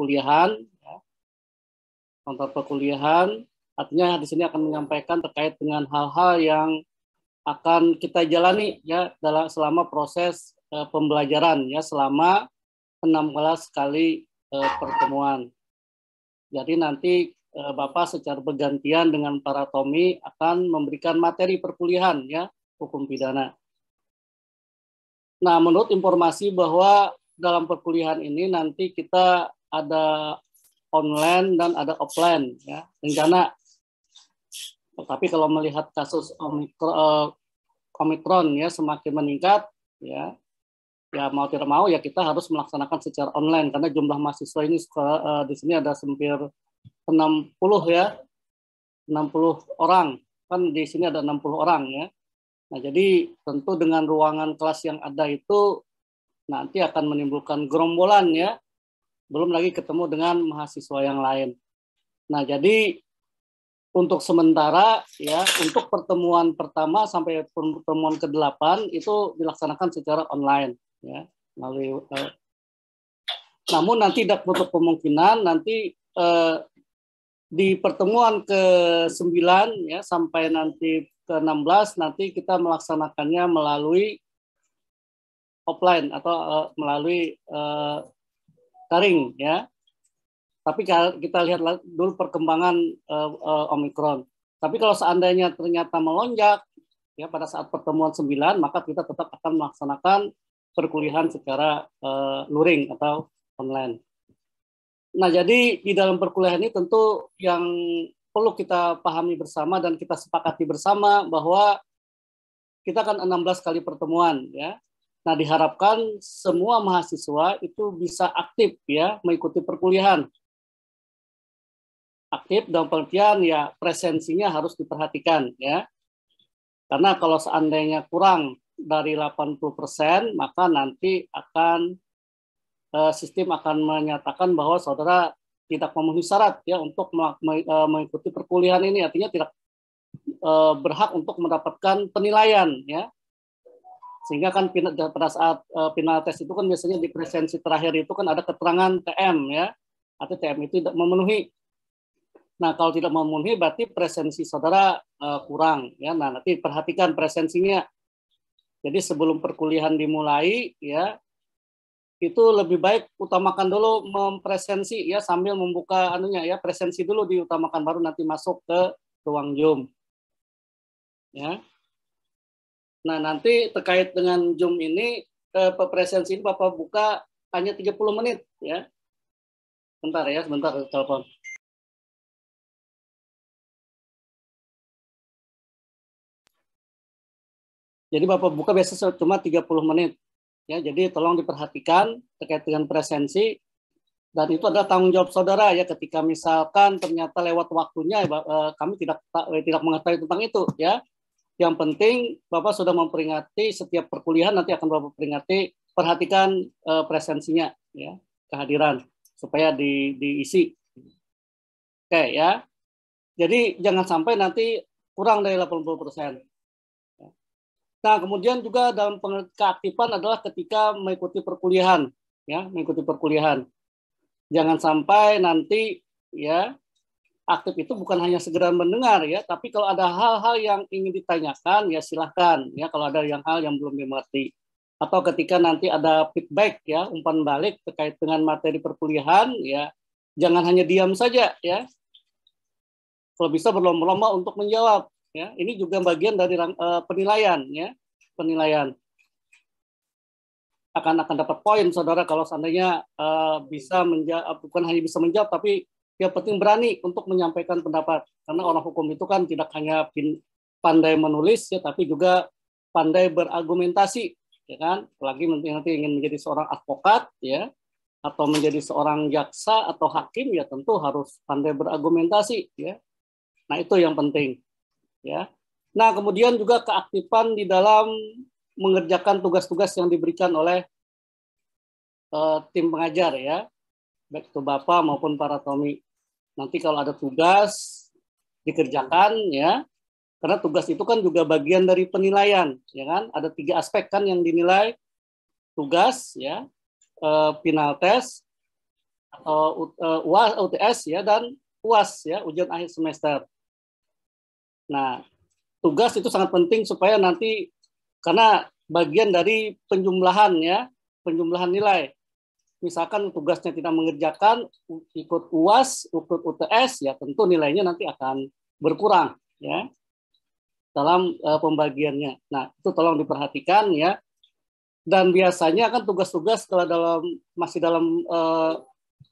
perkuliahan ya. kantor perkuliahan artinya di sini akan menyampaikan terkait dengan hal-hal yang akan kita jalani ya dalam selama proses e, pembelajaran ya selama 16 kali e, pertemuan. Jadi nanti e, Bapak secara bergantian dengan para Tommy akan memberikan materi perkuliahan ya hukum pidana. Nah, menurut informasi bahwa dalam perkuliahan ini nanti kita ada online dan ada offline ya rencana. Tapi kalau melihat kasus eh, omikron, ya semakin meningkat ya ya mau tidak mau ya kita harus melaksanakan secara online karena jumlah mahasiswa ini eh, di sini ada sempir 60 ya 60 orang kan di sini ada 60 orang ya nah jadi tentu dengan ruangan kelas yang ada itu nanti akan menimbulkan gerombolan ya belum lagi ketemu dengan mahasiswa yang lain. Nah, jadi untuk sementara ya untuk pertemuan pertama sampai pertemuan ke-8 itu dilaksanakan secara online ya melalui uh, namun nanti tidak menutup kemungkinan nanti uh, di pertemuan ke-9 ya sampai nanti ke-16 nanti kita melaksanakannya melalui offline atau uh, melalui uh, daring ya. Tapi kita lihat dulu perkembangan uh, eh, uh, eh, Omikron. Tapi kalau seandainya ternyata melonjak ya pada saat pertemuan 9 maka kita tetap akan melaksanakan perkuliahan secara uh, luring atau online. Nah, jadi di dalam perkuliahan ini tentu yang perlu kita pahami bersama dan kita sepakati bersama bahwa kita akan 16 kali pertemuan ya. Nah, diharapkan semua mahasiswa itu bisa aktif ya mengikuti perkuliahan. Aktif dan pengertian ya presensinya harus diperhatikan ya. Karena kalau seandainya kurang dari 80%, maka nanti akan eh, sistem akan menyatakan bahwa saudara tidak memenuhi syarat ya untuk eh, mengikuti perkuliahan ini artinya tidak eh, berhak untuk mendapatkan penilaian ya sehingga kan pada saat eh, final tes itu kan biasanya di presensi terakhir itu kan ada keterangan TM ya atau TM itu tidak memenuhi nah kalau tidak memenuhi berarti presensi saudara eh, kurang ya nah nanti perhatikan presensinya jadi sebelum perkuliahan dimulai ya itu lebih baik utamakan dulu mempresensi ya sambil membuka anunya ya presensi dulu diutamakan baru nanti masuk ke ruang zoom ya Nah, nanti terkait dengan Zoom ini, eh, presensi ini Bapak buka hanya 30 menit ya. Bentar ya, sebentar telepon. Jadi Bapak buka biasa cuma 30 menit. Ya, jadi tolong diperhatikan terkait dengan presensi dan itu adalah tanggung jawab saudara ya ketika misalkan ternyata lewat waktunya eh, eh, kami tidak eh, tidak mengetahui tentang itu ya yang penting Bapak sudah memperingati setiap perkuliahan nanti akan Bapak peringati perhatikan uh, presensinya ya, kehadiran supaya di, diisi. Oke okay, ya. Jadi jangan sampai nanti kurang dari 80%. Nah, kemudian juga dalam keaktifan adalah ketika mengikuti perkuliahan, ya, mengikuti perkuliahan. Jangan sampai nanti ya aktif itu bukan hanya segera mendengar ya, tapi kalau ada hal-hal yang ingin ditanyakan ya silahkan ya kalau ada yang hal yang belum dimengerti atau ketika nanti ada feedback ya umpan balik terkait dengan materi perkuliahan ya jangan hanya diam saja ya kalau bisa berlomba-lomba untuk menjawab ya ini juga bagian dari uh, penilaian ya penilaian akan akan dapat poin saudara kalau seandainya uh, bisa menjawab bukan hanya bisa menjawab tapi yang penting berani untuk menyampaikan pendapat karena orang hukum itu kan tidak hanya pandai menulis ya tapi juga pandai berargumentasi ya kan apalagi nanti, nanti ingin menjadi seorang advokat ya atau menjadi seorang jaksa atau hakim ya tentu harus pandai berargumentasi ya nah itu yang penting ya nah kemudian juga keaktifan di dalam mengerjakan tugas-tugas yang diberikan oleh uh, tim pengajar ya baik itu bapak maupun para tommy Nanti kalau ada tugas dikerjakan ya. Karena tugas itu kan juga bagian dari penilaian, ya kan? Ada tiga aspek kan yang dinilai tugas, ya, e, final test atau e, UAS, UTS ya dan UAS ya ujian akhir semester. Nah, tugas itu sangat penting supaya nanti karena bagian dari penjumlahan ya penjumlahan nilai misalkan tugasnya tidak mengerjakan ikut UAS, ikut UTS ya tentu nilainya nanti akan berkurang ya dalam uh, pembagiannya. Nah, itu tolong diperhatikan ya. Dan biasanya kan tugas-tugas kalau dalam masih dalam uh,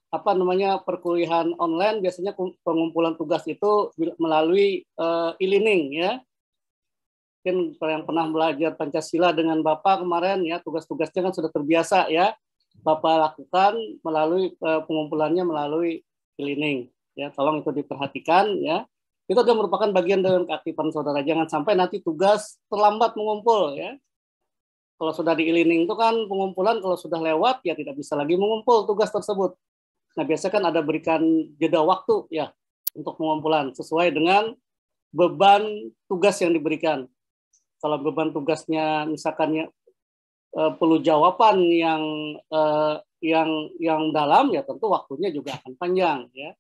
apa namanya perkuliahan online biasanya pengumpulan tugas itu melalui eh, e-learning ya mungkin yang pernah belajar Pancasila dengan Bapak kemarin ya tugas-tugasnya kan sudah terbiasa ya Bapak lakukan melalui eh, pengumpulannya melalui cleaning. Ya, tolong itu diperhatikan ya. Itu sudah merupakan bagian dari keaktifan saudara. Jangan sampai nanti tugas terlambat mengumpul ya. Kalau sudah di cleaning itu kan pengumpulan kalau sudah lewat ya tidak bisa lagi mengumpul tugas tersebut. Nah, biasanya kan ada berikan jeda waktu ya untuk pengumpulan sesuai dengan beban tugas yang diberikan. Kalau beban tugasnya misalkan ya uh, perlu jawaban yang uh, yang yang dalam ya tentu waktunya juga akan panjang ya.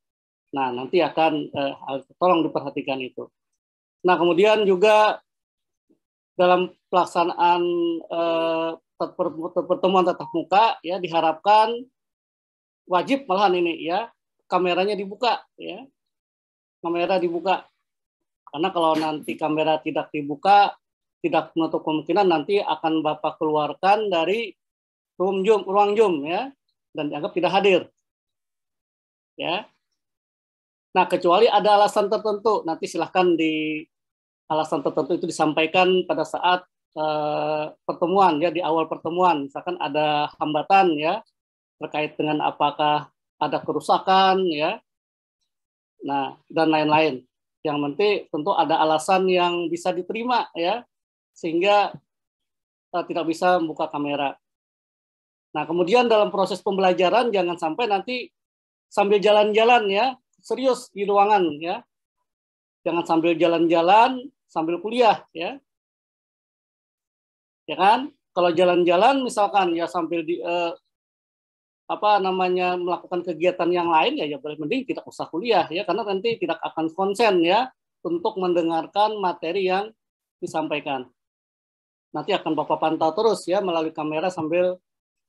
Nah nanti akan uh, tolong diperhatikan itu. Nah kemudian juga dalam pelaksanaan uh, pertemuan tatap muka ya diharapkan wajib malahan ini ya kameranya dibuka ya kamera dibuka karena kalau nanti kamera tidak dibuka tidak menutup kemungkinan nanti akan Bapak keluarkan dari ruang Zoom, ruang Zoom ya dan dianggap tidak hadir. Ya. Nah, kecuali ada alasan tertentu, nanti silahkan di alasan tertentu itu disampaikan pada saat eh, pertemuan ya di awal pertemuan, misalkan ada hambatan ya terkait dengan apakah ada kerusakan ya. Nah, dan lain-lain. Yang penting tentu ada alasan yang bisa diterima ya sehingga uh, tidak bisa membuka kamera. Nah, kemudian dalam proses pembelajaran jangan sampai nanti sambil jalan-jalan ya, serius di ruangan ya. Jangan sambil jalan-jalan sambil kuliah ya. Ya kan? Kalau jalan-jalan misalkan ya sambil di uh, apa namanya melakukan kegiatan yang lain ya ya mending tidak usah kuliah ya karena nanti tidak akan konsen ya untuk mendengarkan materi yang disampaikan nanti akan Bapak pantau terus ya melalui kamera sambil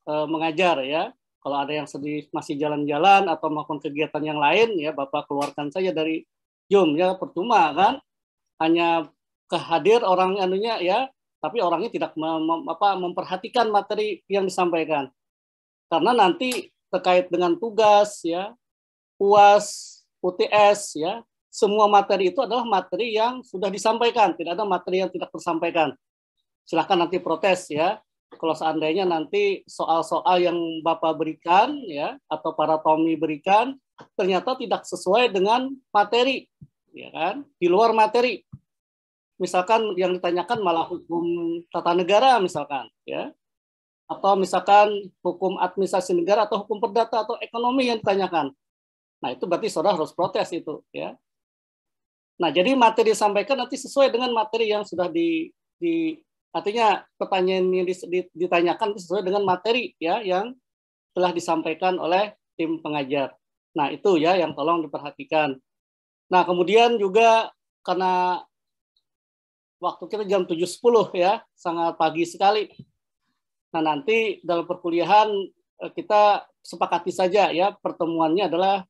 uh, mengajar ya. Kalau ada yang sedih masih jalan-jalan atau melakukan kegiatan yang lain ya Bapak keluarkan saja dari Zoom ya percuma kan hanya kehadir orang anunya ya tapi orangnya tidak mem, apa, memperhatikan materi yang disampaikan. Karena nanti terkait dengan tugas ya, UAS, UTS ya, semua materi itu adalah materi yang sudah disampaikan, tidak ada materi yang tidak tersampaikan silahkan nanti protes ya kalau seandainya nanti soal-soal yang Bapak berikan ya atau para Tommy berikan ternyata tidak sesuai dengan materi ya kan di luar materi misalkan yang ditanyakan malah hukum tata negara misalkan ya atau misalkan hukum administrasi negara atau hukum perdata atau ekonomi yang ditanyakan nah itu berarti saudara harus protes itu ya nah jadi materi disampaikan nanti sesuai dengan materi yang sudah di, di Artinya pertanyaan yang ditanyakan sesuai dengan materi ya yang telah disampaikan oleh tim pengajar. Nah, itu ya yang tolong diperhatikan. Nah, kemudian juga karena waktu kita jam 7.10 ya, sangat pagi sekali. Nah, nanti dalam perkuliahan eh, kita sepakati saja ya pertemuannya adalah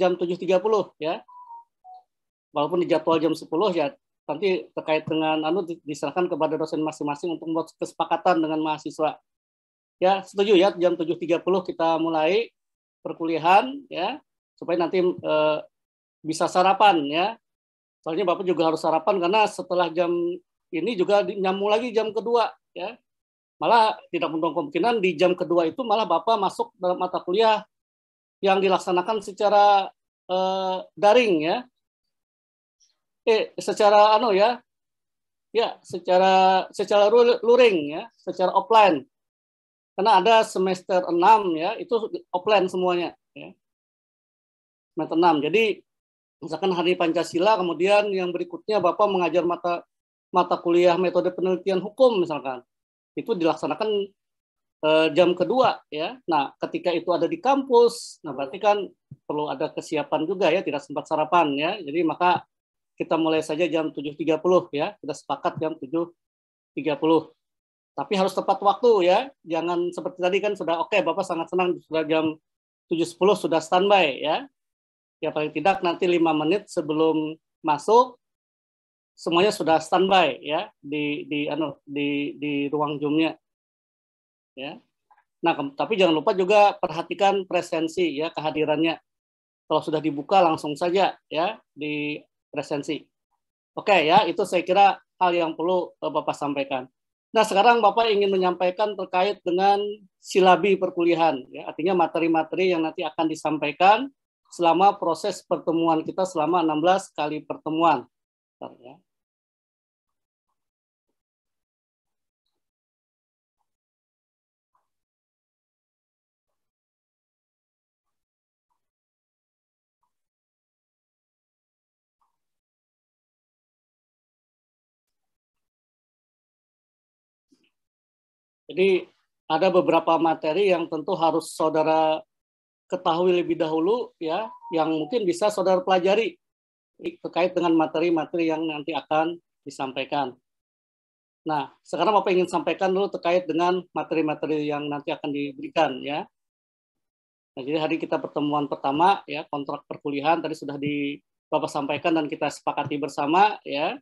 jam 7.30 ya. Walaupun dijadwal jam 10 ya nanti terkait dengan anu diserahkan kepada dosen masing-masing untuk membuat kesepakatan dengan mahasiswa. Ya, setuju ya jam 7.30 kita mulai perkuliahan ya supaya nanti e, bisa sarapan ya. Soalnya Bapak juga harus sarapan karena setelah jam ini juga nyambung lagi jam kedua ya. Malah tidak menutup kemungkinan di jam kedua itu malah Bapak masuk dalam mata kuliah yang dilaksanakan secara e, daring ya eh secara anu ya ya secara secara luring ya secara offline karena ada semester 6 ya itu offline semuanya ya semester 6 jadi misalkan hari Pancasila kemudian yang berikutnya Bapak mengajar mata mata kuliah metode penelitian hukum misalkan itu dilaksanakan eh, jam kedua ya nah ketika itu ada di kampus nah berarti kan perlu ada kesiapan juga ya tidak sempat sarapan ya jadi maka kita mulai saja jam 7.30 ya. Kita sepakat jam 7.30. Tapi harus tepat waktu ya. Jangan seperti tadi kan sudah oke okay, Bapak sangat senang sudah jam 7.10 sudah standby ya. Ya paling tidak nanti 5 menit sebelum masuk semuanya sudah standby ya di di anu di di ruang zoomnya ya nah tapi jangan lupa juga perhatikan presensi ya kehadirannya kalau sudah dibuka langsung saja ya di presensi, Oke ya, itu saya kira hal yang perlu eh, Bapak sampaikan. Nah, sekarang Bapak ingin menyampaikan terkait dengan silabi perkuliahan, ya, artinya materi-materi yang nanti akan disampaikan selama proses pertemuan kita selama 16 kali pertemuan. Bentar, ya. Jadi ada beberapa materi yang tentu harus saudara ketahui lebih dahulu ya, yang mungkin bisa saudara pelajari terkait dengan materi-materi yang nanti akan disampaikan. Nah, sekarang Bapak ingin sampaikan dulu terkait dengan materi-materi yang nanti akan diberikan ya. Nah, jadi hari kita pertemuan pertama ya kontrak perkuliahan tadi sudah di Bapak sampaikan dan kita sepakati bersama ya.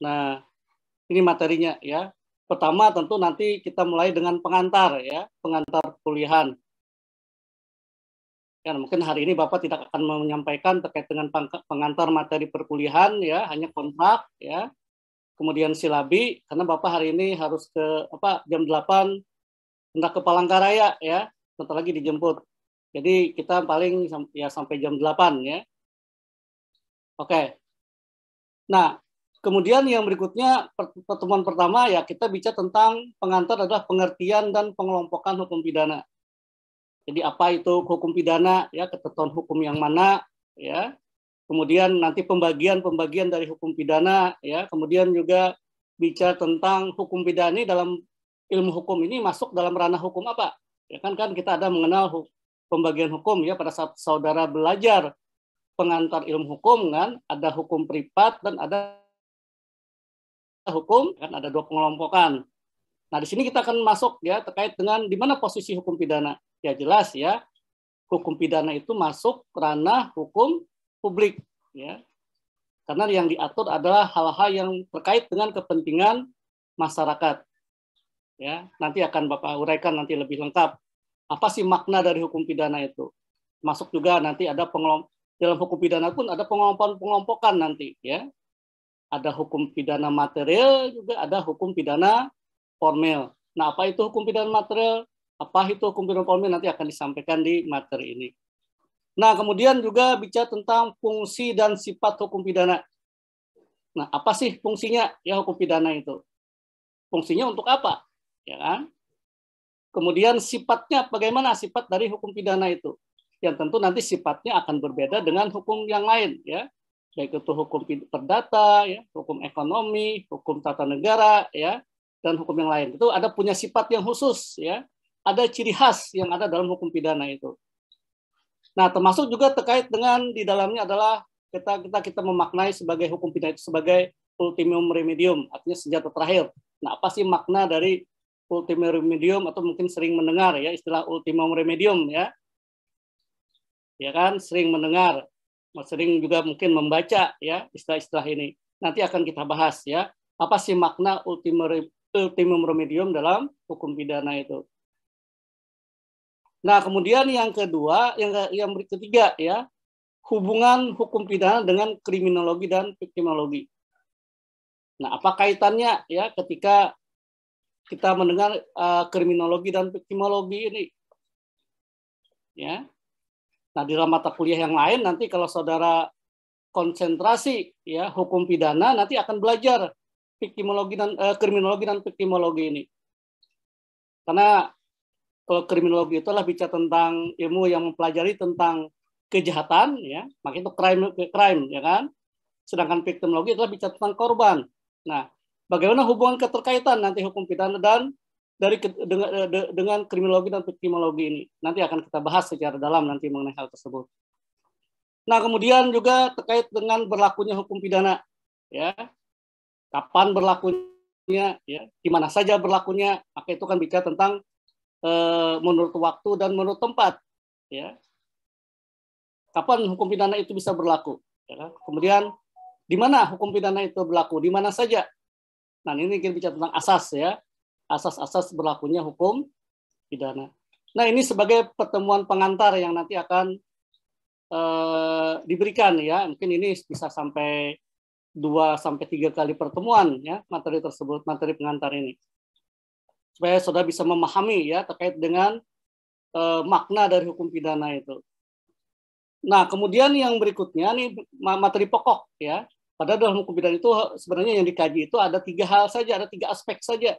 Nah, ini materinya ya. Pertama tentu nanti kita mulai dengan pengantar ya, pengantar kuliahan. Ya, mungkin hari ini Bapak tidak akan menyampaikan terkait dengan pengantar materi perkuliahan ya, hanya kontrak ya. Kemudian silabi karena Bapak hari ini harus ke apa jam 8 hendak ke Palangkaraya ya, sebentar lagi dijemput. Jadi kita paling ya sampai jam 8 ya. Oke. Nah, Kemudian yang berikutnya pertemuan pertama ya kita bicara tentang pengantar adalah pengertian dan pengelompokan hukum pidana. Jadi apa itu hukum pidana ya ketentuan hukum yang mana ya. Kemudian nanti pembagian-pembagian dari hukum pidana ya. Kemudian juga bicara tentang hukum pidana ini dalam ilmu hukum ini masuk dalam ranah hukum apa? Ya kan kan kita ada mengenal pembagian hukum ya pada saat saudara belajar pengantar ilmu hukum kan ada hukum privat dan ada hukum kan ada dua pengelompokan. Nah, di sini kita akan masuk ya terkait dengan di mana posisi hukum pidana. Ya jelas ya, hukum pidana itu masuk ranah hukum publik ya. Karena yang diatur adalah hal-hal yang terkait dengan kepentingan masyarakat. Ya, nanti akan Bapak uraikan nanti lebih lengkap apa sih makna dari hukum pidana itu. Masuk juga nanti ada pengelompok dalam hukum pidana pun ada pengelompokan-pengelompokan nanti ya ada hukum pidana material juga ada hukum pidana formal. Nah, apa itu hukum pidana material? Apa itu hukum pidana formal? nanti akan disampaikan di materi ini. Nah, kemudian juga bicara tentang fungsi dan sifat hukum pidana. Nah, apa sih fungsinya ya hukum pidana itu? Fungsinya untuk apa? Ya kan? Kemudian sifatnya bagaimana sifat dari hukum pidana itu? Yang tentu nanti sifatnya akan berbeda dengan hukum yang lain ya baik itu hukum perdata, ya, hukum ekonomi, hukum tata negara, ya, dan hukum yang lain. Itu ada punya sifat yang khusus, ya, ada ciri khas yang ada dalam hukum pidana itu. Nah, termasuk juga terkait dengan di dalamnya adalah kita kita kita memaknai sebagai hukum pidana itu sebagai ultimum remedium, artinya senjata terakhir. Nah, apa sih makna dari ultimum remedium atau mungkin sering mendengar ya istilah ultimum remedium ya. Ya kan, sering mendengar sering juga mungkin membaca ya istilah-istilah ini. Nanti akan kita bahas ya apa sih makna ultimum, remedium dalam hukum pidana itu. Nah kemudian yang kedua, yang yang ketiga ya hubungan hukum pidana dengan kriminologi dan victimologi. Nah, apa kaitannya ya ketika kita mendengar uh, kriminologi dan victimologi ini? Ya. Nah, di dalam mata kuliah yang lain nanti kalau saudara konsentrasi ya hukum pidana nanti akan belajar piktimologi dan eh, kriminologi dan piktimologi ini. Karena kalau kriminologi itu adalah bicara tentang ilmu yang mempelajari tentang kejahatan ya, maka itu crime crime ya kan. Sedangkan piktimologi adalah bicara tentang korban. Nah, bagaimana hubungan keterkaitan nanti hukum pidana dan dari dengan, eh, dengan kriminologi dan epidemiologi ini. Nanti akan kita bahas secara dalam nanti mengenai hal tersebut. Nah, kemudian juga terkait dengan berlakunya hukum pidana, ya. Kapan berlakunya, ya, di mana saja berlakunya, maka itu kan bicara tentang e, menurut waktu dan menurut tempat, ya. Kapan hukum pidana itu bisa berlaku? Ya. Kan? Kemudian di mana hukum pidana itu berlaku? Di mana saja? Nah, ini kita bicara tentang asas ya asas-asas berlakunya hukum pidana. Nah, ini sebagai pertemuan pengantar yang nanti akan eh, diberikan ya. Mungkin ini bisa sampai 2 sampai tiga kali pertemuan ya materi tersebut, materi pengantar ini. Supaya Saudara bisa memahami ya terkait dengan eh, makna dari hukum pidana itu. Nah, kemudian yang berikutnya nih materi pokok ya. Padahal dalam hukum pidana itu sebenarnya yang dikaji itu ada tiga hal saja, ada tiga aspek saja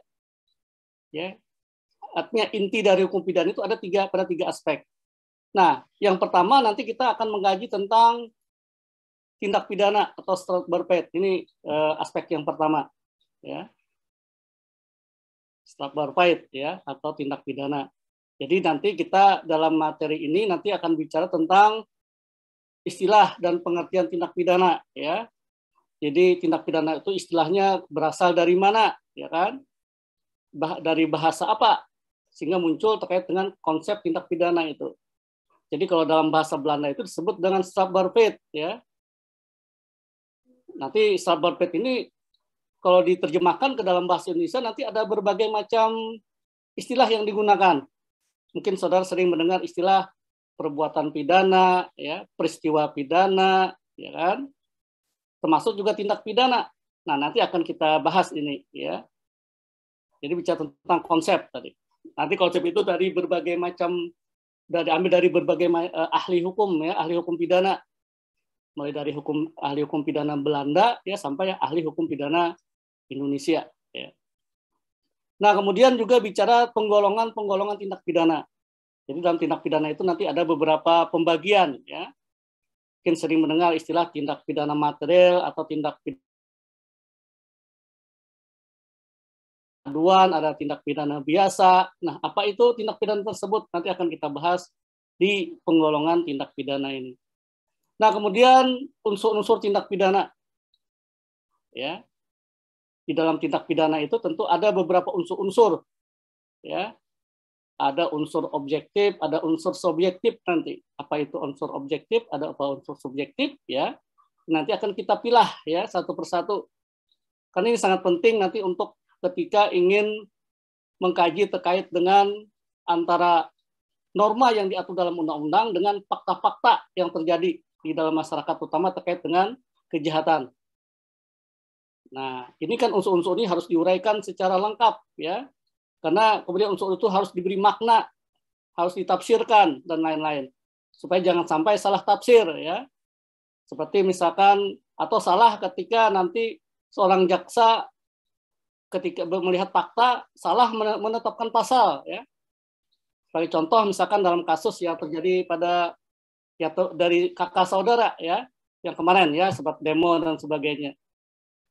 Ya. Artinya inti dari hukum pidana itu ada tiga pada tiga aspek. Nah, yang pertama nanti kita akan mengkaji tentang tindak pidana atau strategy berpet. Ini eh, aspek yang pertama. Ya. Strategy berpet ya atau tindak pidana. Jadi nanti kita dalam materi ini nanti akan bicara tentang istilah dan pengertian tindak pidana ya. Jadi tindak pidana itu istilahnya berasal dari mana, ya kan? dari bahasa apa sehingga muncul terkait dengan konsep tindak pidana itu. Jadi kalau dalam bahasa Belanda itu disebut dengan strafbarpet ya. Nanti strafbarpet ini kalau diterjemahkan ke dalam bahasa Indonesia nanti ada berbagai macam istilah yang digunakan. Mungkin saudara sering mendengar istilah perbuatan pidana, ya, peristiwa pidana, ya kan? Termasuk juga tindak pidana. Nah, nanti akan kita bahas ini, ya. Jadi bicara tentang konsep tadi. Nanti konsep itu dari berbagai macam dari ambil dari berbagai uh, ahli hukum ya, ahli hukum pidana. Mulai dari hukum ahli hukum pidana Belanda ya sampai ahli hukum pidana Indonesia ya. Nah, kemudian juga bicara penggolongan-penggolongan tindak pidana. Jadi dalam tindak pidana itu nanti ada beberapa pembagian ya. Mungkin sering mendengar istilah tindak pidana material atau tindak pidana aduan, ada tindak pidana biasa. Nah, apa itu tindak pidana tersebut? Nanti akan kita bahas di penggolongan tindak pidana ini. Nah, kemudian unsur-unsur tindak pidana. Ya. Di dalam tindak pidana itu tentu ada beberapa unsur-unsur. Ya. Ada unsur objektif, ada unsur subjektif nanti. Apa itu unsur objektif, ada apa unsur subjektif, ya. Nanti akan kita pilih ya satu persatu. Karena ini sangat penting nanti untuk ketika ingin mengkaji terkait dengan antara norma yang diatur dalam undang-undang dengan fakta-fakta yang terjadi di dalam masyarakat terutama terkait dengan kejahatan. Nah, ini kan unsur-unsur ini harus diuraikan secara lengkap ya. Karena kemudian unsur itu harus diberi makna, harus ditafsirkan dan lain-lain. Supaya jangan sampai salah tafsir ya. Seperti misalkan atau salah ketika nanti seorang jaksa ketika melihat fakta salah menetapkan pasal ya sebagai contoh misalkan dalam kasus yang terjadi pada ya dari kakak saudara ya yang kemarin ya sebab demo dan sebagainya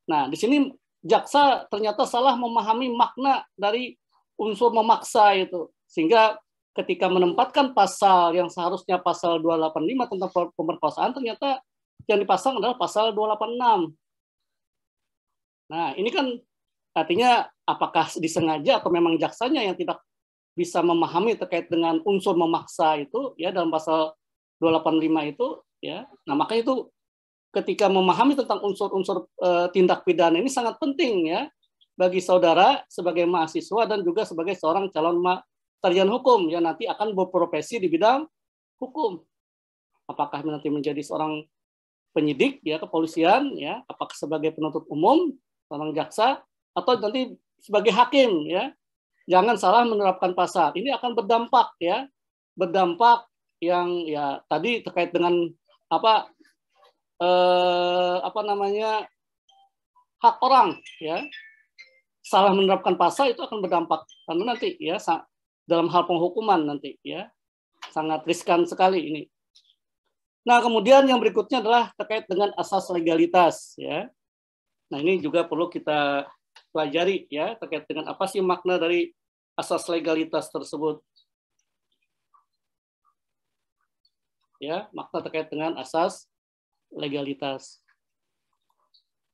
nah di sini jaksa ternyata salah memahami makna dari unsur memaksa itu sehingga ketika menempatkan pasal yang seharusnya pasal 285 tentang pemerkosaan ternyata yang dipasang adalah pasal 286 nah ini kan Artinya apakah disengaja atau memang jaksanya yang tidak bisa memahami terkait dengan unsur memaksa itu ya dalam pasal 285 itu ya. Nah, makanya itu ketika memahami tentang unsur-unsur e, tindak pidana ini sangat penting ya bagi saudara sebagai mahasiswa dan juga sebagai seorang calon sarjana hukum yang nanti akan berprofesi di bidang hukum. Apakah nanti menjadi seorang penyidik ya kepolisian ya, apakah sebagai penuntut umum, seorang jaksa atau nanti sebagai hakim ya jangan salah menerapkan pasal ini akan berdampak ya berdampak yang ya tadi terkait dengan apa eh, apa namanya hak orang ya salah menerapkan pasal itu akan berdampak karena nanti ya dalam hal penghukuman nanti ya sangat riskan sekali ini. Nah kemudian yang berikutnya adalah terkait dengan asas legalitas ya. Nah ini juga perlu kita pelajari ya terkait dengan apa sih makna dari asas legalitas tersebut. Ya, makna terkait dengan asas legalitas.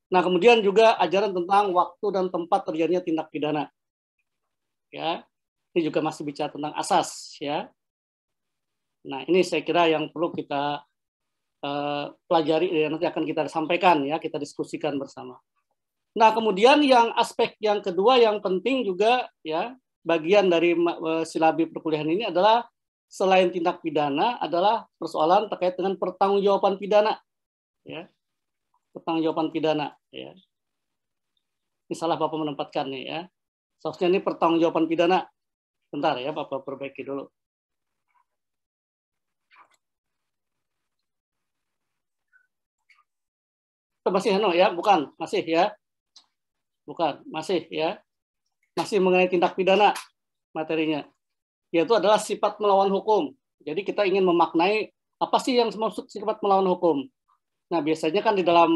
Nah, kemudian juga ajaran tentang waktu dan tempat terjadinya tindak pidana. Ya. Ini juga masih bicara tentang asas, ya. Nah, ini saya kira yang perlu kita uh, pelajari dan nanti akan kita sampaikan ya, kita diskusikan bersama. Nah, kemudian yang aspek yang kedua yang penting juga ya, bagian dari e, silabi perkuliahan ini adalah selain tindak pidana adalah persoalan terkait dengan pertanggungjawaban pidana. Ya. Pertanggungjawaban pidana, ya. Ini salah Bapak menempatkannya ya. Seharusnya ini pertanggungjawaban pidana. Bentar ya, Bapak perbaiki dulu. Masih Heno ya, bukan, masih ya. Bukan, masih ya. Masih mengenai tindak pidana materinya. Yaitu adalah sifat melawan hukum. Jadi kita ingin memaknai apa sih yang maksud sifat melawan hukum. Nah, biasanya kan di dalam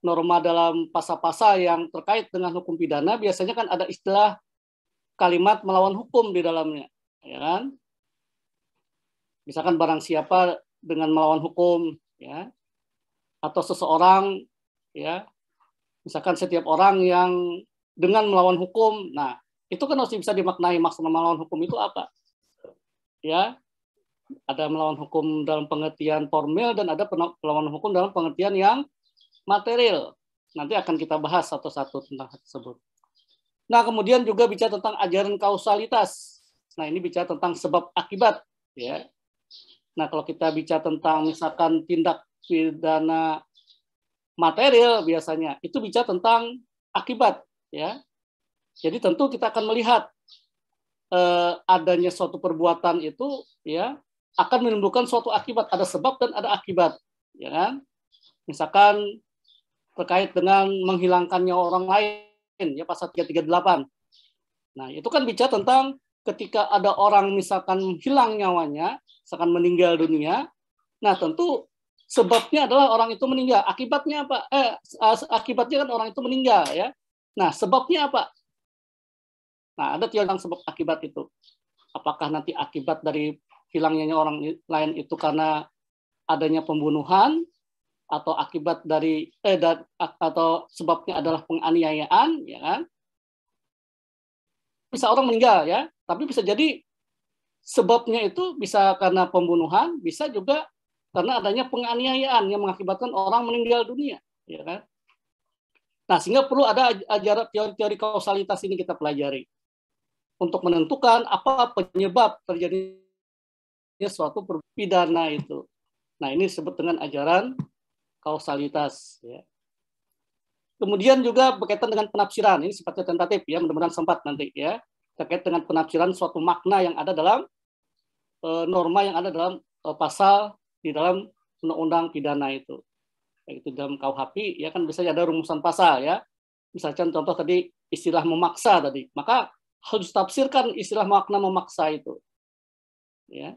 norma dalam pasal-pasal yang terkait dengan hukum pidana biasanya kan ada istilah kalimat melawan hukum di dalamnya, ya kan? Misalkan barang siapa dengan melawan hukum, ya, atau seseorang, ya, misalkan setiap orang yang dengan melawan hukum nah itu kan harus bisa dimaknai maksud melawan hukum itu apa ya ada melawan hukum dalam pengertian formal dan ada melawan hukum dalam pengertian yang material nanti akan kita bahas satu-satu tentang hal tersebut nah kemudian juga bicara tentang ajaran kausalitas nah ini bicara tentang sebab akibat ya nah kalau kita bicara tentang misalkan tindak pidana material biasanya itu bicara tentang akibat ya jadi tentu kita akan melihat eh, adanya suatu perbuatan itu ya akan menimbulkan suatu akibat ada sebab dan ada akibat ya kan misalkan terkait dengan menghilangkannya orang lain ya pasal 338 nah itu kan bicara tentang ketika ada orang misalkan hilang nyawanya misalkan meninggal dunia nah tentu Sebabnya adalah orang itu meninggal. Akibatnya apa? Eh, akibatnya kan orang itu meninggal ya. Nah, sebabnya apa? Nah, ada tiga sebab akibat itu. Apakah nanti akibat dari hilangnya orang lain itu karena adanya pembunuhan atau akibat dari eh dan, atau sebabnya adalah penganiayaan ya kan? Bisa orang meninggal ya, tapi bisa jadi sebabnya itu bisa karena pembunuhan, bisa juga karena adanya penganiayaan yang mengakibatkan orang meninggal dunia, ya kan? Nah, sehingga perlu ada ajaran teori-teori kausalitas ini kita pelajari untuk menentukan apa penyebab terjadinya suatu perpidana itu. Nah, ini disebut dengan ajaran kausalitas, ya. Kemudian juga berkaitan dengan penafsiran. Ini sifatnya tentatif ya, mudah-mudahan sempat nanti ya. Terkait dengan penafsiran suatu makna yang ada dalam e, norma yang ada dalam e, pasal di dalam undang-undang pidana itu. itu dalam KUHP ya kan bisa ada rumusan pasal ya. misalnya contoh tadi istilah memaksa tadi, maka harus tafsirkan istilah makna memaksa itu. Ya.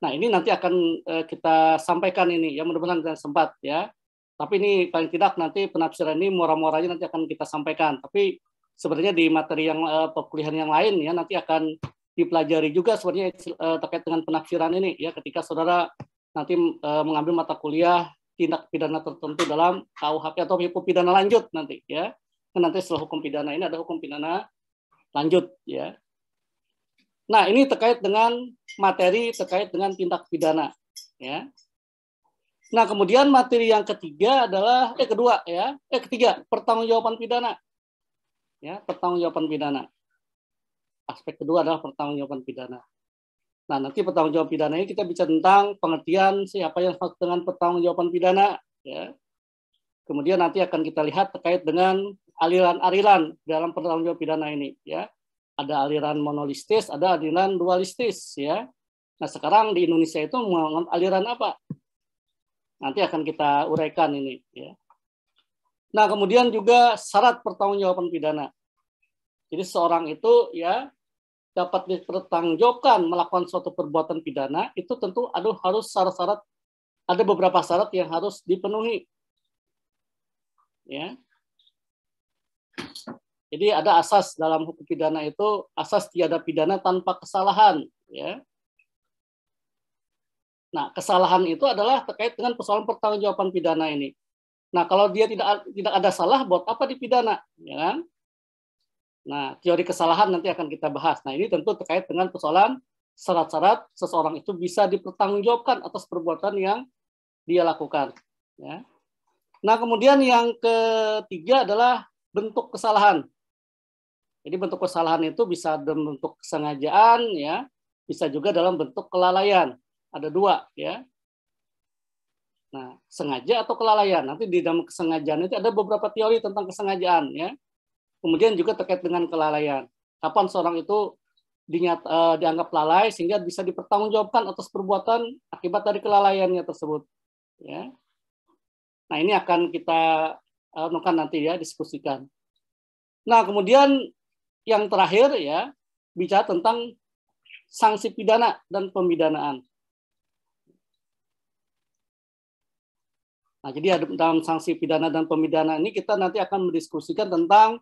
Nah, ini nanti akan eh, kita sampaikan ini ya mudah-mudahan kita sempat ya. Tapi ini paling tidak nanti penafsiran ini murah-murahnya nanti akan kita sampaikan. Tapi sebenarnya di materi yang eh, perkuliahan yang lain ya nanti akan dipelajari juga sebenarnya eh, terkait dengan penafsiran ini ya ketika saudara nanti eh, mengambil mata kuliah tindak pidana tertentu dalam KUHP atau hukum pidana lanjut nanti ya. Dan nanti setelah hukum pidana ini ada hukum pidana lanjut ya. Nah, ini terkait dengan materi terkait dengan tindak pidana ya. Nah, kemudian materi yang ketiga adalah eh kedua ya, eh ketiga pertanggungjawaban pidana. Ya, pertanggungjawaban pidana aspek kedua adalah pertanggungjawaban pidana. Nah, nanti pertanggungjawaban pidana ini kita bicara tentang pengertian siapa yang dimaksud dengan pertanggungjawaban pidana, ya. Kemudian nanti akan kita lihat terkait dengan aliran-aliran dalam pertanggungjawaban pidana ini, ya. Ada aliran monolistis, ada aliran dualistis, ya. Nah, sekarang di Indonesia itu aliran apa? Nanti akan kita uraikan ini, ya. Nah, kemudian juga syarat pertanggungjawaban pidana. Jadi seorang itu ya dapat dipertanggungjawabkan melakukan suatu perbuatan pidana itu tentu aduh harus syarat-syarat ada beberapa syarat yang harus dipenuhi. Ya. Jadi ada asas dalam hukum pidana itu asas tiada pidana tanpa kesalahan, ya. Nah, kesalahan itu adalah terkait dengan persoalan pertanggungjawaban pidana ini. Nah, kalau dia tidak tidak ada salah, buat apa dipidana, ya kan? Nah, teori kesalahan nanti akan kita bahas. Nah, ini tentu terkait dengan persoalan syarat-syarat seseorang itu bisa dipertanggungjawabkan atas perbuatan yang dia lakukan. Ya. Nah, kemudian yang ketiga adalah bentuk kesalahan. Jadi bentuk kesalahan itu bisa dalam bentuk kesengajaan, ya, bisa juga dalam bentuk kelalaian. Ada dua, ya. Nah, sengaja atau kelalaian. Nanti di dalam kesengajaan itu ada beberapa teori tentang kesengajaan, ya. Kemudian juga terkait dengan kelalaian. Kapan seorang itu dinyat, uh, dianggap lalai sehingga bisa dipertanggungjawabkan atas perbuatan akibat dari kelalaiannya tersebut. Ya. Nah ini akan kita uh, nanti ya diskusikan. Nah kemudian yang terakhir ya bicara tentang sanksi pidana dan pemidanaan. Nah, jadi dalam sanksi pidana dan pemidanaan ini kita nanti akan mendiskusikan tentang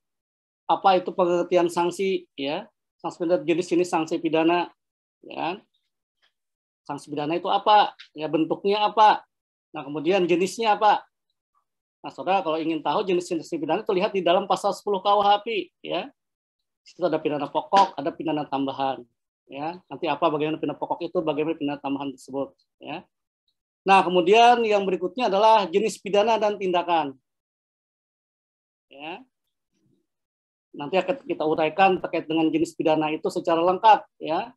apa itu pengertian sanksi ya sanksi pidana jenis ini sanksi pidana ya sanksi pidana itu apa ya bentuknya apa nah kemudian jenisnya apa nah saudara kalau ingin tahu jenis-jenis pidana itu lihat di dalam pasal 10 KUHP ya itu ada pidana pokok ada pidana tambahan ya nanti apa bagaimana pidana pokok itu bagaimana pidana tambahan tersebut ya nah kemudian yang berikutnya adalah jenis pidana dan tindakan ya nanti akan kita uraikan terkait dengan jenis pidana itu secara lengkap ya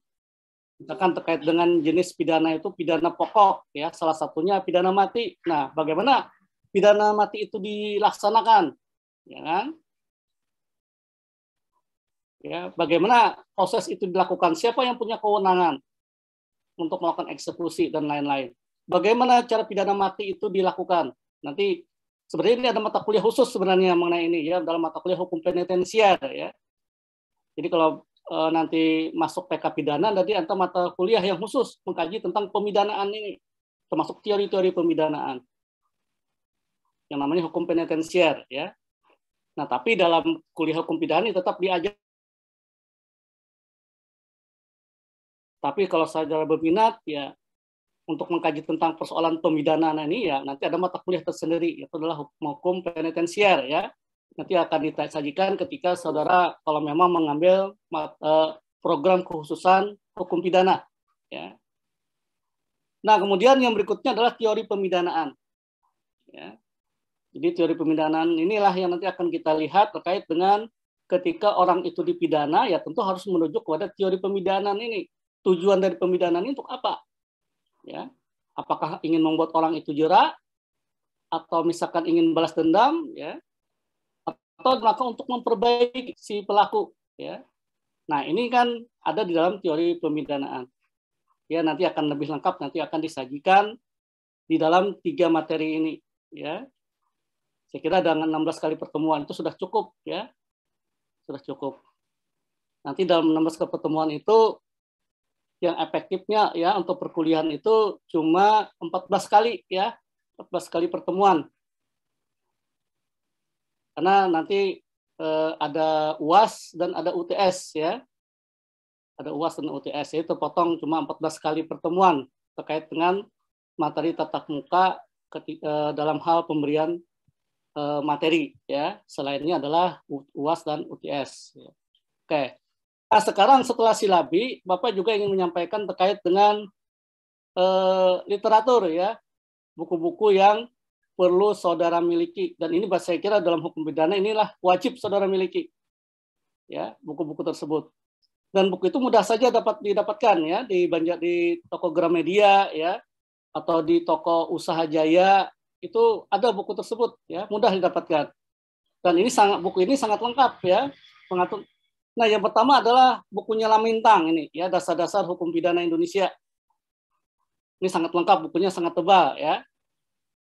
kan terkait dengan jenis pidana itu pidana pokok ya salah satunya pidana mati nah bagaimana pidana mati itu dilaksanakan ya kan ya bagaimana proses itu dilakukan siapa yang punya kewenangan untuk melakukan eksekusi dan lain-lain bagaimana cara pidana mati itu dilakukan nanti Sebenarnya ini ada mata kuliah khusus sebenarnya mengenai ini ya dalam mata kuliah hukum penitensiar ya. Jadi kalau e, nanti masuk PK pidana nanti ada mata kuliah yang khusus mengkaji tentang pemidanaan ini termasuk teori-teori pemidanaan yang namanya hukum penitensiar ya. Nah, tapi dalam kuliah hukum pidana ini tetap diajar tapi kalau saudara berminat ya untuk mengkaji tentang persoalan pemidanaan ini ya nanti ada mata kuliah tersendiri yaitu adalah hukum penitensier ya nanti akan disajikan ketika saudara kalau memang mengambil mata, e, program kehususan hukum pidana ya nah kemudian yang berikutnya adalah teori pemidanaan ya jadi teori pemidanaan inilah yang nanti akan kita lihat terkait dengan ketika orang itu dipidana ya tentu harus menuju kepada teori pemidanaan ini tujuan dari pemidanaan ini untuk apa ya apakah ingin membuat orang itu jera atau misalkan ingin balas dendam ya atau maka untuk memperbaiki si pelaku ya nah ini kan ada di dalam teori pemidanaan ya nanti akan lebih lengkap nanti akan disajikan di dalam tiga materi ini ya saya kira dengan 16 kali pertemuan itu sudah cukup ya sudah cukup nanti dalam 16 kali pertemuan itu yang efektifnya ya untuk perkuliahan itu cuma 14 kali ya 14 kali pertemuan karena nanti eh, ada UAS dan ada UTS ya ada UAS dan UTS itu potong cuma 14 kali pertemuan terkait dengan materi tatap muka ketika, eh, dalam hal pemberian eh, materi ya selainnya adalah UAS dan UTS ya. oke Nah, sekarang setelah silabi, Bapak juga ingin menyampaikan terkait dengan eh, literatur ya, buku-buku yang perlu saudara miliki dan ini saya kira dalam hukum pidana inilah wajib saudara miliki ya buku-buku tersebut dan buku itu mudah saja dapat didapatkan ya di banyak di toko Gramedia ya atau di toko Usaha Jaya itu ada buku tersebut ya mudah didapatkan dan ini sangat buku ini sangat lengkap ya mengatur Nah, yang pertama adalah bukunya Lamintang ini, ya dasar-dasar hukum pidana Indonesia. Ini sangat lengkap, bukunya sangat tebal, ya.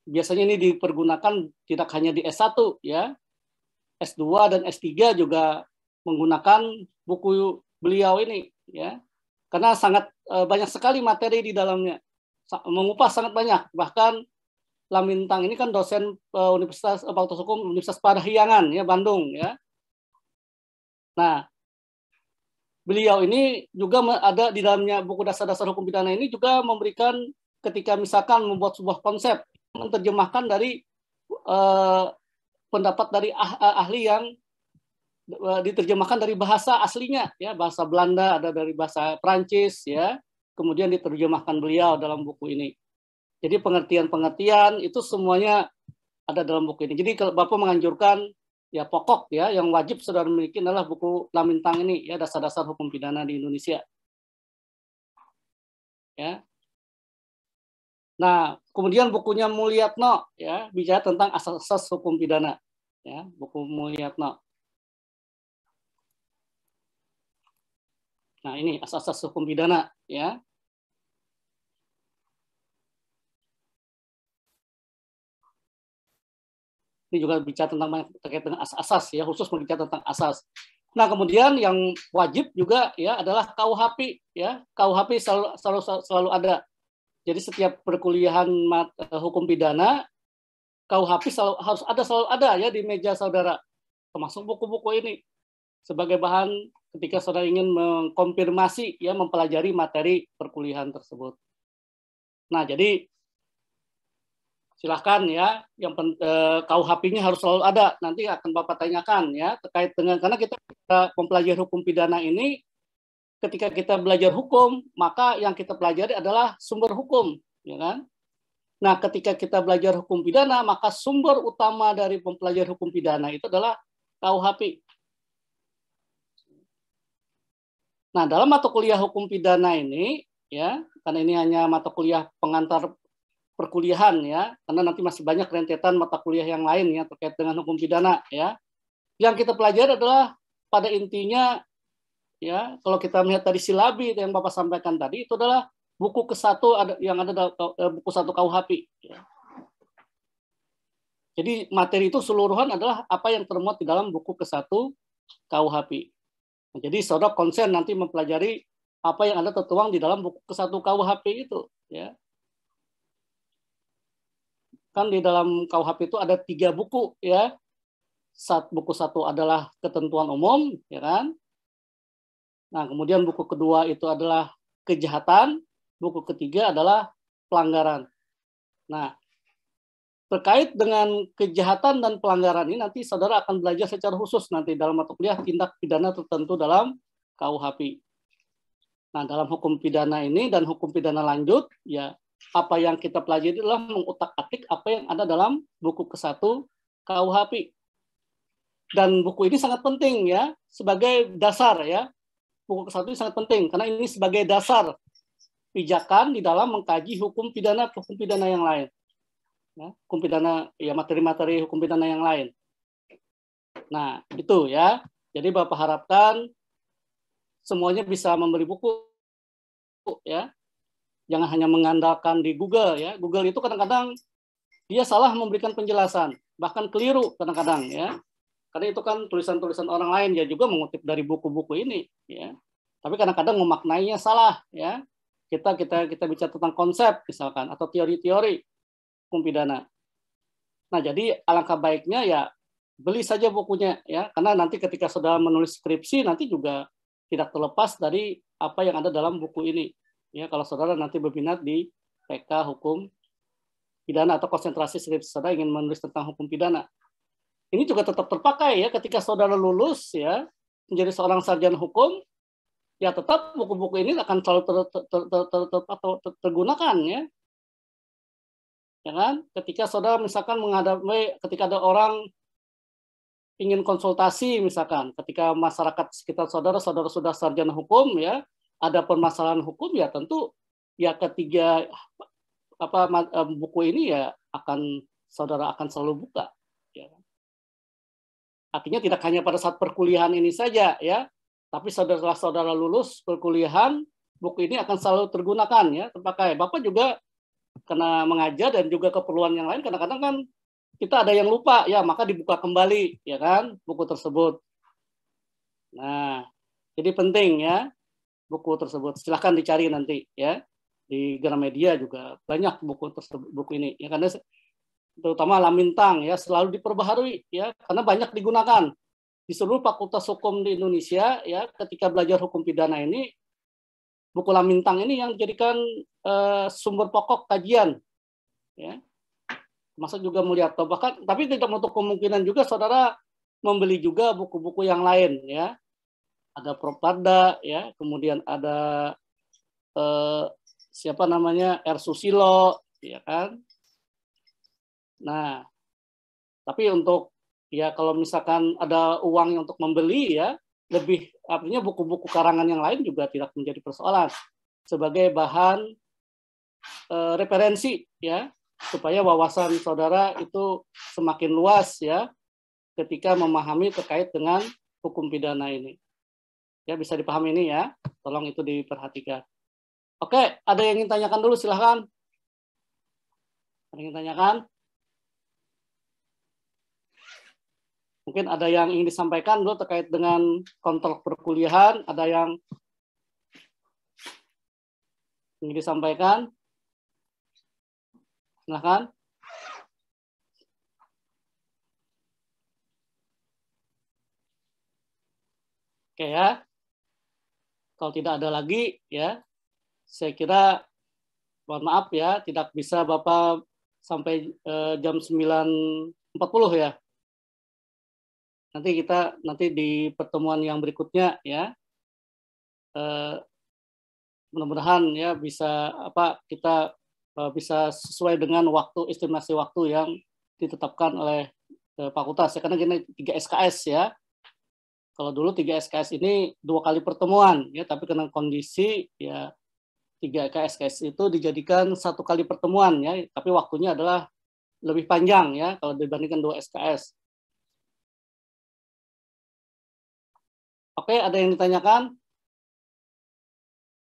Biasanya ini dipergunakan tidak hanya di S1, ya. S2 dan S3 juga menggunakan buku beliau ini, ya. Karena sangat eh, banyak sekali materi di dalamnya. Mengupas sangat banyak, bahkan Lamintang ini kan dosen eh, Universitas eh, Fakultas Hukum Universitas Parahyangan ya Bandung ya. Nah, beliau ini juga ada di dalamnya buku dasar-dasar hukum pidana ini juga memberikan ketika misalkan membuat sebuah konsep menerjemahkan dari eh, pendapat dari ah, eh, ahli yang eh, diterjemahkan dari bahasa aslinya ya bahasa Belanda ada dari bahasa Prancis ya kemudian diterjemahkan beliau dalam buku ini jadi pengertian-pengertian itu semuanya ada dalam buku ini. Jadi kalau Bapak menganjurkan ya pokok ya yang wajib saudara miliki adalah buku Lamintang ini ya dasar-dasar hukum pidana di Indonesia. Ya. Nah, kemudian bukunya Mulyatno ya bicara tentang asas-asas hukum pidana ya, buku Mulyatno. Nah, ini asas-asas hukum pidana ya. ini juga bicara tentang terkait dengan asas-asas ya khusus berbicara tentang asas. Nah kemudian yang wajib juga ya adalah KUHP ya KUHP selalu selalu selalu ada. Jadi setiap perkuliahan mat, eh, hukum pidana KUHP selalu harus ada selalu ada ya di meja saudara termasuk buku-buku ini sebagai bahan ketika saudara ingin mengkonfirmasi ya mempelajari materi perkuliahan tersebut. Nah jadi silahkan ya yang pen, eh, KUHP-nya harus selalu ada nanti akan bapak tanyakan ya terkait dengan karena kita, kita mempelajari hukum pidana ini ketika kita belajar hukum maka yang kita pelajari adalah sumber hukum ya kan nah ketika kita belajar hukum pidana maka sumber utama dari mempelajari hukum pidana itu adalah KUHP nah dalam mata kuliah hukum pidana ini ya karena ini hanya mata kuliah pengantar perkuliahan ya, karena nanti masih banyak rentetan mata kuliah yang lain ya terkait dengan hukum pidana ya. Yang kita pelajari adalah pada intinya ya kalau kita melihat tadi silabi yang Bapak sampaikan tadi itu adalah buku ke satu yang ada dalam eh, buku satu KUHP. Ya. Jadi materi itu seluruhan adalah apa yang termuat di dalam buku ke satu KUHP. jadi saudara konsen nanti mempelajari apa yang ada tertuang di dalam buku ke satu KUHP itu. Ya kan di dalam KUHP itu ada tiga buku ya. Sat, buku satu adalah ketentuan umum, ya kan? Nah, kemudian buku kedua itu adalah kejahatan, buku ketiga adalah pelanggaran. Nah, terkait dengan kejahatan dan pelanggaran ini nanti saudara akan belajar secara khusus nanti dalam mata kuliah tindak pidana tertentu dalam KUHP. Nah, dalam hukum pidana ini dan hukum pidana lanjut, ya apa yang kita pelajari adalah mengutak-atik apa yang ada dalam buku ke-1 KUHP. Dan buku ini sangat penting ya sebagai dasar ya. Buku ke-1 sangat penting karena ini sebagai dasar pijakan di dalam mengkaji hukum pidana hukum pidana yang lain. Ya, hukum pidana ya materi-materi hukum pidana yang lain. Nah, itu ya. Jadi Bapak harapkan semuanya bisa membeli buku ya jangan hanya mengandalkan di Google ya. Google itu kadang-kadang dia salah memberikan penjelasan, bahkan keliru kadang-kadang ya. Karena itu kan tulisan-tulisan orang lain ya juga mengutip dari buku-buku ini ya. Tapi kadang-kadang memaknainya salah ya. Kita kita kita bicara tentang konsep misalkan atau teori-teori hukum pidana. Nah, jadi alangkah baiknya ya beli saja bukunya ya karena nanti ketika sudah menulis skripsi nanti juga tidak terlepas dari apa yang ada dalam buku ini ya kalau saudara nanti berminat di PK hukum pidana atau konsentrasi skripsi saudara ingin menulis tentang hukum pidana. Ini juga tetap terpakai ya ketika saudara lulus ya menjadi seorang sarjana hukum ya tetap buku-buku ini akan selalu ter, ter, ter, ter, ter, ter, ter, tergunakan ya. Ya kan? Ketika saudara misalkan menghadapi ketika ada orang ingin konsultasi misalkan ketika masyarakat sekitar saudara saudara sudah sarjana hukum ya ada permasalahan hukum ya tentu ya ketiga apa eh, buku ini ya akan saudara akan selalu buka. Ya. Artinya tidak hanya pada saat perkuliahan ini saja ya, tapi setelah saudara lulus perkuliahan buku ini akan selalu tergunakan ya terpakai. Bapak juga kena mengajar dan juga keperluan yang lain kadang-kadang kan kita ada yang lupa ya maka dibuka kembali ya kan buku tersebut. Nah, jadi penting ya buku tersebut. Silahkan dicari nanti ya di Gramedia juga banyak buku tersebut buku ini ya karena terutama Lamintang ya selalu diperbaharui ya karena banyak digunakan di seluruh fakultas hukum di Indonesia ya ketika belajar hukum pidana ini buku Lamintang ini yang dijadikan uh, eh, sumber pokok kajian ya masuk juga melihat bahkan tapi tidak menutup kemungkinan juga saudara membeli juga buku-buku yang lain ya ada Propada ya kemudian ada eh, siapa namanya R Susilo ya kan nah tapi untuk ya kalau misalkan ada uang untuk membeli ya lebih artinya buku-buku karangan yang lain juga tidak menjadi persoalan sebagai bahan e, referensi ya supaya wawasan saudara itu semakin luas ya ketika memahami terkait dengan hukum pidana ini. Ya bisa dipahami ini ya. Tolong itu diperhatikan. Oke, ada yang ingin tanyakan dulu silahkan. Ada yang ingin tanyakan? Mungkin ada yang ingin disampaikan dulu terkait dengan kontrol perkuliahan, ada yang ingin disampaikan? Silahkan. Oke ya. Kalau tidak ada lagi, ya saya kira mohon maaf ya, tidak bisa Bapak sampai eh, jam 9.40 ya. Nanti kita nanti di pertemuan yang berikutnya ya. Eh, mudah-mudahan ya bisa apa kita eh, bisa sesuai dengan waktu estimasi waktu yang ditetapkan oleh eh, fakultas ya karena ini 3 SKS ya kalau dulu tiga SKS ini dua kali pertemuan ya, tapi karena kondisi ya tiga SKS itu dijadikan satu kali pertemuan ya, tapi waktunya adalah lebih panjang ya kalau dibandingkan dua SKS. Oke, ada yang ditanyakan?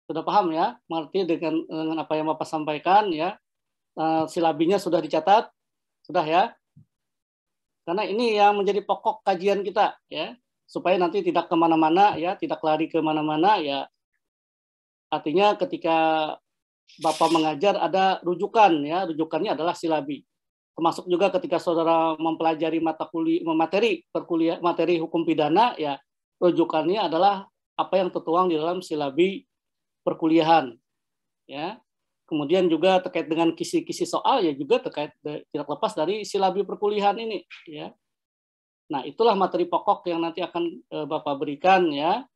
Sudah paham ya, mengerti dengan, dengan apa yang Bapak sampaikan ya. Uh, silabinya sudah dicatat, sudah ya. Karena ini yang menjadi pokok kajian kita ya supaya nanti tidak kemana-mana ya tidak lari kemana-mana ya artinya ketika bapak mengajar ada rujukan ya rujukannya adalah silabi termasuk juga ketika saudara mempelajari mata kuliah materi perkuliah materi hukum pidana ya rujukannya adalah apa yang tertuang di dalam silabi perkuliahan ya kemudian juga terkait dengan kisi-kisi soal ya juga terkait tidak lepas dari silabi perkuliahan ini ya Nah, itulah materi pokok yang nanti akan uh, Bapak berikan ya.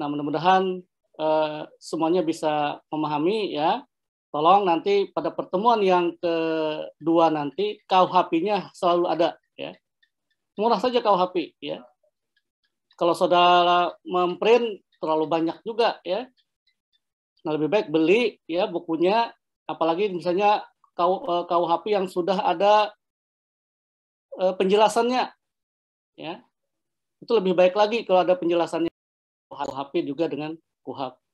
Nah, mudah-mudahan uh, semuanya bisa memahami ya. Tolong nanti pada pertemuan yang kedua nanti KUHP-nya selalu ada ya. Murah saja KUHP ya. Kalau saudara memprint terlalu banyak juga ya. Nah, lebih baik beli ya bukunya apalagi misalnya KUHP eh, yang sudah ada penjelasannya ya itu lebih baik lagi kalau ada penjelasannya KUHP juga dengan KUHP